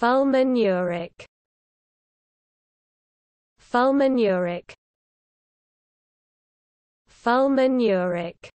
Fulminuric Fulminuric Fulminuric